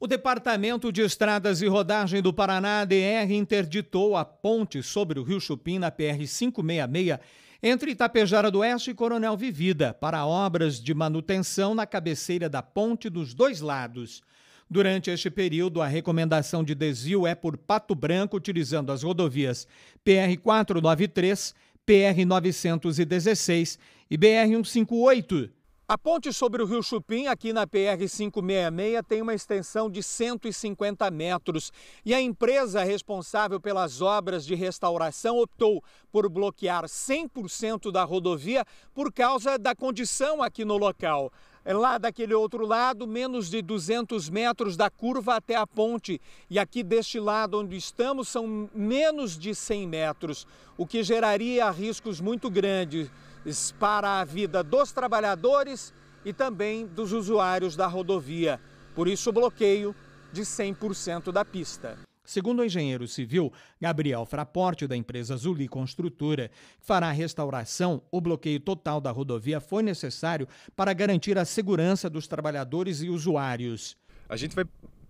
O Departamento de Estradas e Rodagem do Paraná, DR, interditou a ponte sobre o Rio Chupim na PR 566 entre Itapejara do Oeste e Coronel Vivida para obras de manutenção na cabeceira da ponte dos dois lados. Durante este período, a recomendação de desvio é por Pato Branco, utilizando as rodovias PR 493, PR 916 e BR 158 a ponte sobre o Rio Chupim, aqui na PR-566, tem uma extensão de 150 metros e a empresa responsável pelas obras de restauração optou por bloquear 100% da rodovia por causa da condição aqui no local. É lá daquele outro lado, menos de 200 metros da curva até a ponte. E aqui deste lado onde estamos, são menos de 100 metros, o que geraria riscos muito grandes para a vida dos trabalhadores e também dos usuários da rodovia. Por isso, o bloqueio de 100% da pista. Segundo o engenheiro civil Gabriel Fraporte, da empresa Zuli Construtora, que fará a restauração, o bloqueio total da rodovia foi necessário para garantir a segurança dos trabalhadores e usuários. A gente vai,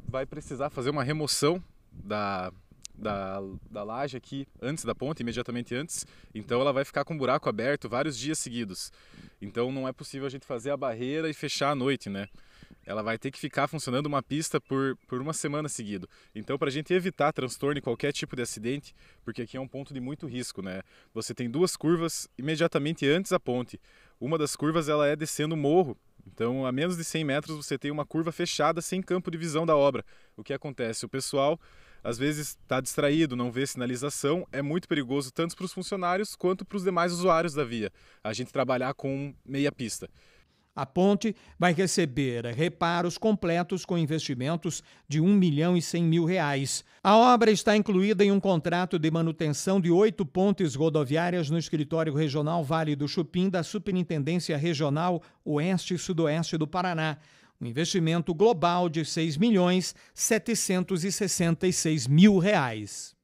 vai precisar fazer uma remoção da, da, da laje aqui antes da ponte, imediatamente antes. Então ela vai ficar com um buraco aberto vários dias seguidos. Então não é possível a gente fazer a barreira e fechar à noite, né? ela vai ter que ficar funcionando uma pista por, por uma semana seguido. Então, para a gente evitar transtorno e qualquer tipo de acidente, porque aqui é um ponto de muito risco, né? Você tem duas curvas imediatamente antes da ponte. Uma das curvas ela é descendo o morro, então, a menos de 100 metros, você tem uma curva fechada sem campo de visão da obra. O que acontece? O pessoal às vezes está distraído, não vê sinalização, é muito perigoso tanto para os funcionários quanto para os demais usuários da via. A gente trabalhar com meia pista. A ponte vai receber reparos completos com investimentos de 1 milhão e 100 mil reais. A obra está incluída em um contrato de manutenção de oito pontes rodoviárias no escritório regional Vale do Chupim da Superintendência Regional Oeste e Sudoeste do Paraná um investimento global de 6 milhões 766 mil reais.